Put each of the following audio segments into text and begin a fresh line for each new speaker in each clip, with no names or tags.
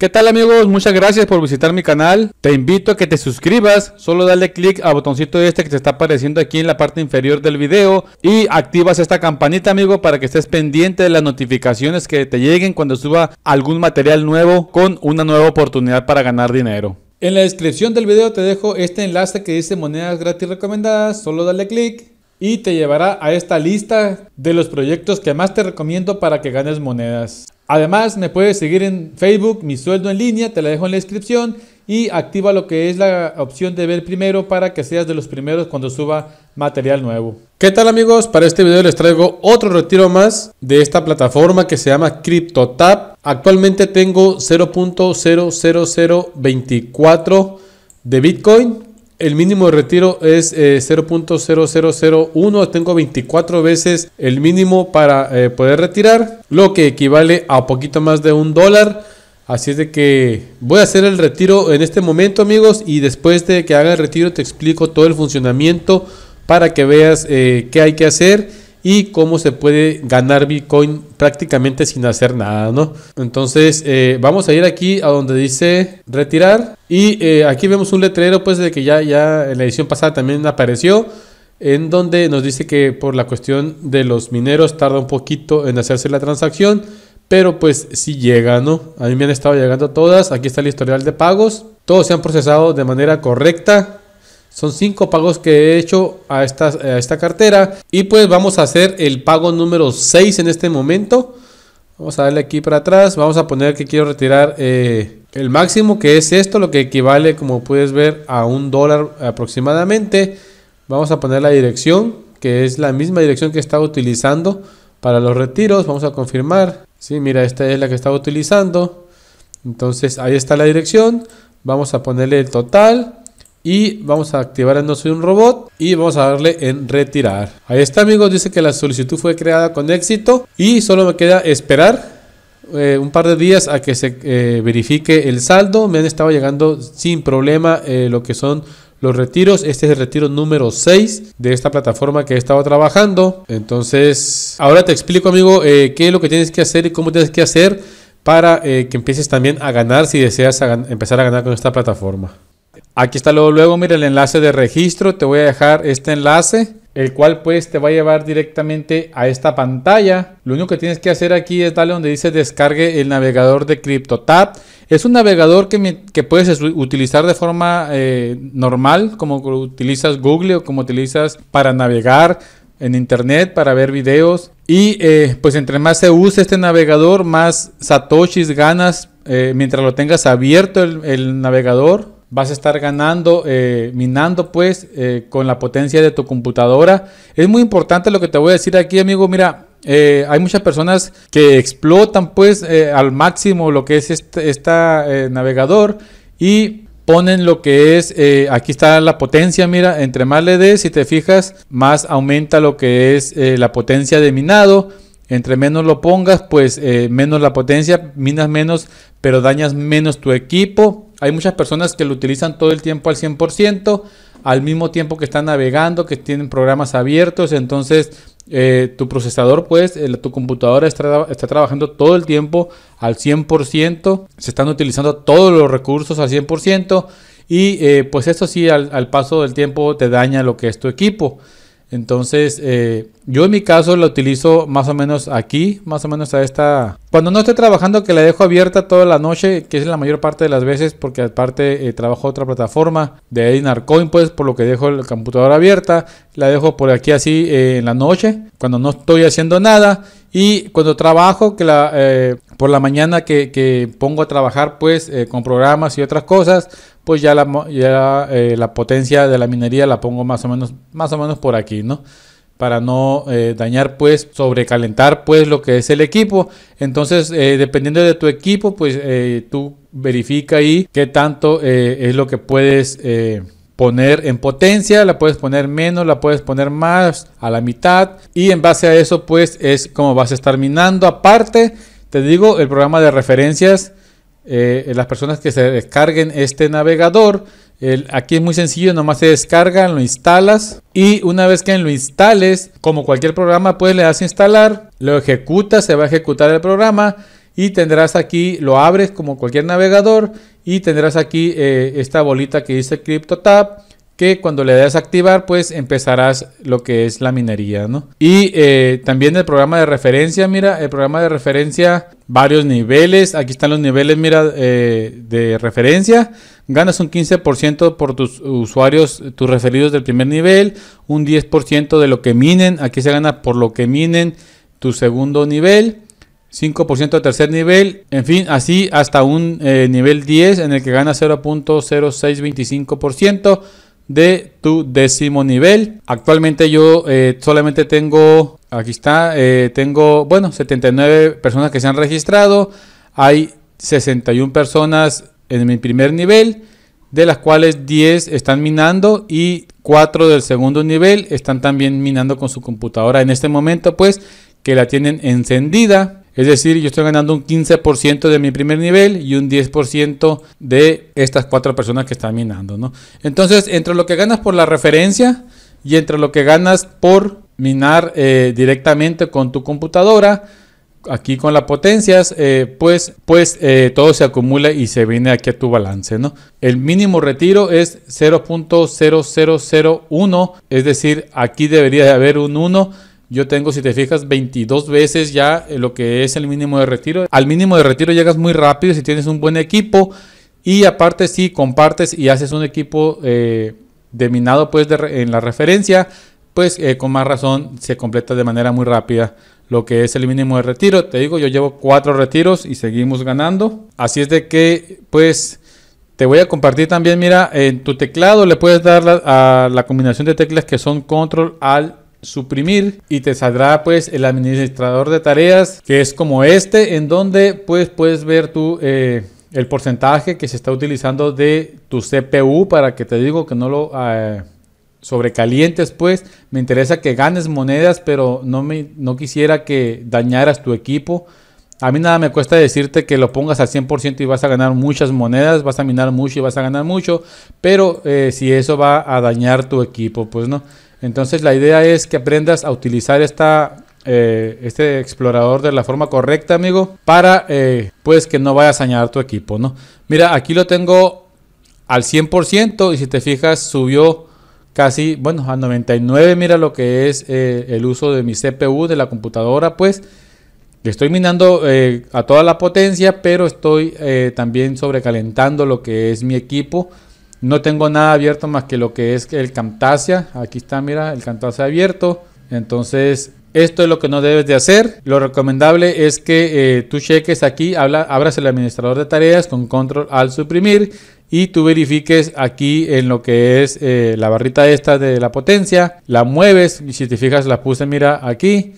¿Qué tal amigos? Muchas gracias por visitar mi canal. Te invito a que te suscribas, solo dale click al botoncito este que te está apareciendo aquí en la parte inferior del video y activas esta campanita amigo para que estés pendiente de las notificaciones que te lleguen cuando suba algún material nuevo con una nueva oportunidad para ganar dinero. En la descripción del video te dejo este enlace que dice monedas gratis recomendadas, solo dale click y te llevará a esta lista de los proyectos que más te recomiendo para que ganes monedas. Además, me puedes seguir en Facebook, mi sueldo en línea, te la dejo en la descripción y activa lo que es la opción de ver primero para que seas de los primeros cuando suba material nuevo. ¿Qué tal amigos? Para este video les traigo otro retiro más de esta plataforma que se llama CryptoTab. Actualmente tengo 0.00024 de Bitcoin el mínimo de retiro es 0.0001. Eh, Tengo 24 veces el mínimo para eh, poder retirar, lo que equivale a poquito más de un dólar. Así es de que voy a hacer el retiro en este momento, amigos. Y después de que haga el retiro, te explico todo el funcionamiento para que veas eh, qué hay que hacer y cómo se puede ganar Bitcoin prácticamente sin hacer nada, ¿no? Entonces eh, vamos a ir aquí a donde dice retirar y eh, aquí vemos un letrero pues de que ya, ya en la edición pasada también apareció en donde nos dice que por la cuestión de los mineros tarda un poquito en hacerse la transacción, pero pues si llega, ¿no? A mí me han estado llegando todas, aquí está el historial de pagos, todos se han procesado de manera correcta, son cinco pagos que he hecho a esta, esta cartera. Y pues vamos a hacer el pago número 6 en este momento. Vamos a darle aquí para atrás. Vamos a poner que quiero retirar eh, el máximo, que es esto, lo que equivale, como puedes ver, a un dólar aproximadamente. Vamos a poner la dirección, que es la misma dirección que estaba utilizando para los retiros. Vamos a confirmar. Sí, mira, esta es la que estaba utilizando. Entonces ahí está la dirección. Vamos a ponerle el total y vamos a activar el no soy un robot y vamos a darle en retirar. Ahí está amigos, dice que la solicitud fue creada con éxito y solo me queda esperar eh, un par de días a que se eh, verifique el saldo. Me han estado llegando sin problema eh, lo que son los retiros. Este es el retiro número 6 de esta plataforma que he estado trabajando. Entonces, ahora te explico amigo qué es lo que tienes que hacer y cómo tienes que hacer para que empieces también a ganar si deseas empezar a ganar con esta plataforma. Aquí está luego, luego, mira el enlace de registro. Te voy a dejar este enlace, el cual pues te va a llevar directamente a esta pantalla. Lo único que tienes que hacer aquí es darle donde dice descargue el navegador de CryptoTab. Es un navegador que, que puedes utilizar de forma eh, normal, como utilizas Google o como utilizas para navegar en internet para ver videos y eh, pues entre más se use este navegador más satoshis ganas eh, mientras lo tengas abierto el navegador vas a estar ganando, eh, minando pues eh, con la potencia de tu computadora. Es muy importante lo que te voy a decir aquí, amigo. Mira, eh, hay muchas personas que explotan pues al máximo lo que es este navegador y ponen lo que es, aquí está la potencia, mira, entre más le des, si te fijas, más aumenta lo que es la potencia de minado. Entre menos lo pongas, pues menos la potencia, minas menos, pero dañas menos tu equipo hay muchas personas que lo utilizan todo el tiempo al 100%, al mismo tiempo que están navegando, que tienen programas abiertos, entonces eh, tu procesador, pues, tu computadora está, trabajando todo el tiempo al 100%, se están utilizando todos los recursos al 100% y eh, pues eso sí, al paso del tiempo te daña lo que es tu equipo. Entonces, eh, yo en mi caso la utilizo más o menos aquí, más o menos a esta... Cuando no estoy trabajando, que la dejo abierta toda la noche, que es la mayor parte de las veces, porque aparte eh, trabajo otra plataforma de Edinar Coin, pues por lo que dejo el computador abierta, la dejo por aquí así eh, en la noche, cuando no estoy haciendo nada. Y cuando trabajo, que la, por la mañana que, que, pongo a trabajar pues con programas y otras cosas, pues ya eh, la, potencia de la minería la pongo más o menos, más o menos por aquí, ¿no? Para no eh, dañar, pues, sobrecalentar, pues, lo que es el equipo. Entonces, eh, dependiendo de tu equipo, pues, tú verifica ahí qué tanto es lo que puedes poner en potencia, la puedes poner menos, la puedes poner más, a la mitad. Y en base a eso, pues es como vas a estar minando. Aparte, te digo, el programa de referencias eh, las personas que se descarguen este navegador. aquí es muy sencillo, nomás se descargan, lo instalas y una vez que lo instales, como cualquier programa, pues le das instalar, lo ejecutas, se va a ejecutar el programa y tendrás aquí, lo abres como cualquier navegador y tendrás aquí eh, esta bolita que dice CryptoTab que cuando le des activar, pues empezarás lo que es la minería, Y eh, también el programa de referencia, mira, el programa de referencia, varios niveles, aquí están los niveles, mira, eh, de referencia, ganas un 15% por tus usuarios, tus referidos del primer nivel, un 10% de lo que minen, aquí se gana por lo que minen tu segundo nivel. 5% de tercer nivel, en fin, así hasta un eh, nivel 10 en el que gana 0.0625% de tu décimo nivel. Actualmente yo eh, solamente tengo, aquí está, eh, tengo, bueno, 79 personas que se han registrado. Hay 61 personas en mi primer nivel, de las cuales 10 están minando y 4 del segundo nivel están también minando con su computadora en este momento, pues que la tienen encendida. Es decir, yo estoy ganando un 15% de mi primer nivel y un 10% de estas cuatro personas que están minando, ¿no? Entonces, entre lo que ganas por la referencia y entre lo que ganas por minar eh, directamente con tu computadora, aquí con las potencias, eh, pues, pues eh, todo se acumula y se viene aquí a tu balance, ¿no? El mínimo retiro es 0.0001, es decir, aquí debería de haber un 1 yo tengo, si te fijas, 22 veces ya eh, lo que es el mínimo de retiro. Al mínimo de retiro llegas muy rápido si tienes un buen equipo. Y aparte, si compartes y haces un equipo eh, pues, de minado pues, en la referencia, pues eh, con más razón se completa de manera muy rápida lo que es el mínimo de retiro. Te digo, yo llevo cuatro retiros y seguimos ganando. Así es de que, pues, te voy a compartir también, mira, en tu teclado le puedes dar a la combinación de teclas que son control, al suprimir y te saldrá pues el administrador de tareas que es como este en donde pues puedes ver tú eh, el porcentaje que se está utilizando de tu CPU para que te digo que no lo ah, sobrecalientes pues me interesa que ganes monedas pero no me no quisiera que dañaras tu equipo a mí nada me cuesta decirte que lo pongas al 100% y vas a ganar muchas monedas, vas a minar mucho y vas a ganar mucho, pero eh, si eso va a dañar tu equipo, pues no. Entonces la idea es que aprendas a utilizar eh, este explorador de la forma correcta, amigo, para eh, pues que no vayas a añadir tu equipo, ¿no? Mira, aquí lo tengo al 100% y si te fijas subió casi, bueno, a 99, mira lo que es eh, el uso de mi CPU, de la computadora, pues le estoy minando a toda la potencia, pero estoy también sobrecalentando lo que es mi equipo no tengo nada abierto más que lo que es el Camtasia. Aquí está, mira, el Camtasia abierto. Entonces, esto es lo que no debes de hacer. Lo recomendable es que eh, tú cheques aquí, abras el administrador de tareas con control al suprimir y tú verifiques aquí en lo que es eh, la barrita esta de la potencia. La mueves y si te fijas la puse, mira, aquí.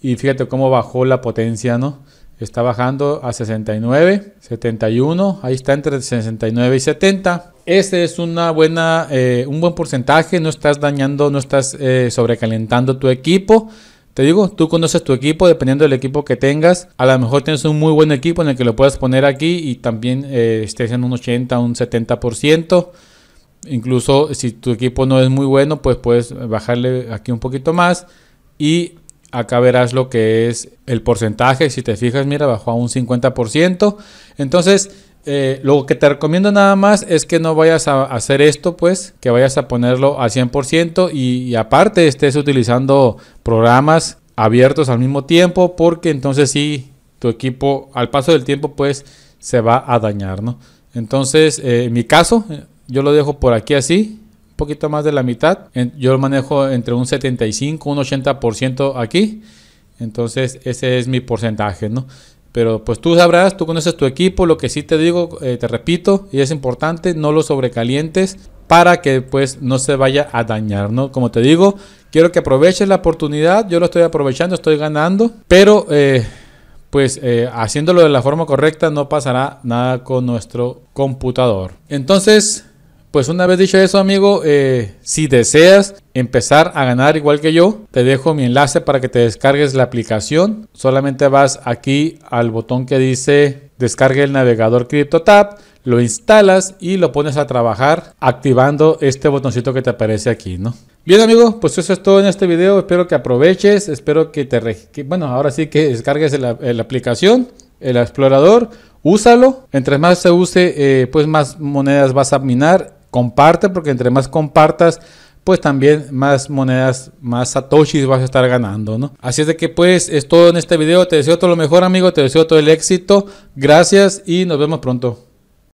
Y fíjate cómo bajó la potencia, ¿no? Está bajando a 69, 71. Ahí está entre 69 y 70. Este es una buena, eh, un buen porcentaje. No estás dañando, no estás eh, sobrecalentando tu equipo. Te digo, tú conoces tu equipo dependiendo del equipo que tengas. A lo mejor tienes un muy buen equipo en el que lo puedas poner aquí y también eh, estés en un 80, un 70%. Incluso si tu equipo no es muy bueno, pues puedes bajarle aquí un poquito más. Y Acá verás lo que es el porcentaje. Si te fijas, mira, bajó a un 50%. Entonces, eh, lo que te recomiendo nada más es que no vayas a hacer esto, pues, que vayas a ponerlo al 100% y, aparte estés utilizando programas abiertos al mismo tiempo, porque entonces sí, tu equipo al paso del tiempo, pues, se va a dañar, ¿no? Entonces, eh, en mi caso, yo lo dejo por aquí así poquito más de la mitad. Yo lo manejo entre un 75, un 80% aquí. Entonces ese es mi porcentaje, ¿no? Pero pues tú sabrás, tú conoces tu equipo, lo que sí te digo, eh, te repito, y es importante, no lo sobrecalientes para que pues no se vaya a dañar, ¿no? Como te digo, quiero que aproveches la oportunidad, yo lo estoy aprovechando, estoy ganando, pero eh, pues eh, haciéndolo de la forma correcta no pasará nada con nuestro computador. Entonces, pues una vez dicho eso, amigo, eh, si deseas empezar a ganar igual que yo, te dejo mi enlace para que te descargues la aplicación. Solamente vas aquí al botón que dice descargue el navegador CryptoTab, lo instalas y lo pones a trabajar activando este botoncito que te aparece aquí, ¿no? Bien amigo, pues eso es todo en este video. Espero que aproveches, espero que te... bueno, ahora sí que descargues la, aplicación, el explorador, úsalo. Entre más se use, eh, pues más monedas vas a minar Comparte porque entre más compartas, pues también más monedas, más satoshis vas a estar ganando, ¿no? Así es de que pues es todo en este video. Te deseo todo lo mejor, amigo. Te deseo todo el éxito. Gracias y nos vemos pronto.